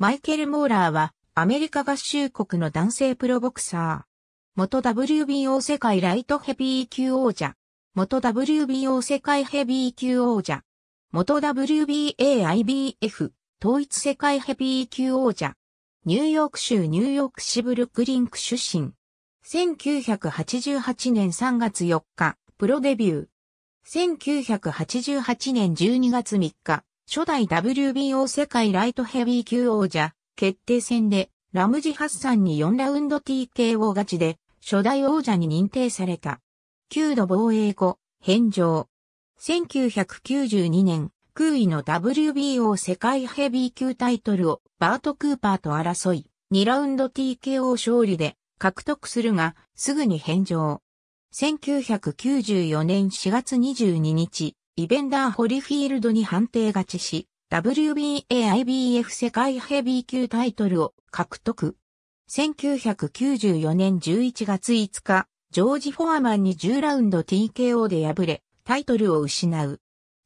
マイケル・モーラーは、アメリカ合衆国の男性プロボクサー。元 WBO 世界ライトヘビー級王者。元 WBO 世界ヘビー級王者。元 WBA-IBF 統一世界ヘビー級王者。ニューヨーク州ニューヨークシブルグクリンク出身。1988年3月4日、プロデビュー。1988年12月3日、初代 WBO 世界ライトヘビー級王者決定戦でラムジハッサンに4ラウンド TKO 勝ちで初代王者に認定された。9度防衛後、返上。1992年、空位の WBO 世界ヘビー級タイトルをバート・クーパーと争い、2ラウンド TKO 勝利で獲得するが、すぐに返上。1994年4月22日、イベンダー・ホリフィールドに判定勝ちし、WBA、IBF 世界ヘビー級タイトルを獲得。1994年11月5日、ジョージ・フォアマンに10ラウンド TKO で敗れ、タイトルを失う。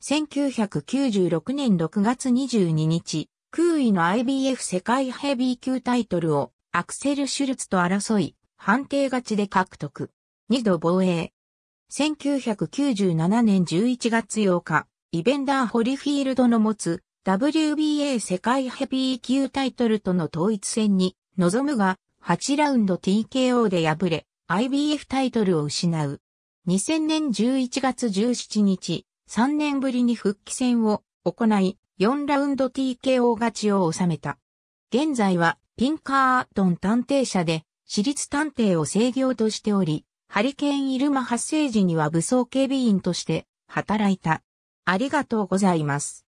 1996年6月22日、空位の IBF 世界ヘビー級タイトルをアクセル・シュルツと争い、判定勝ちで獲得。2度防衛。1997年11月8日、イベンダー・ホリフィールドの持つ WBA 世界ヘビー級タイトルとの統一戦に臨むが、8ラウンド TKO で敗れ、IBF タイトルを失う。2000年11月17日、3年ぶりに復帰戦を行い、4ラウンド TKO 勝ちを収めた。現在はピンカートン探偵社で私立探偵を制御としており、ハリケーン・イルマ発生時には武装警備員として働いた。ありがとうございます。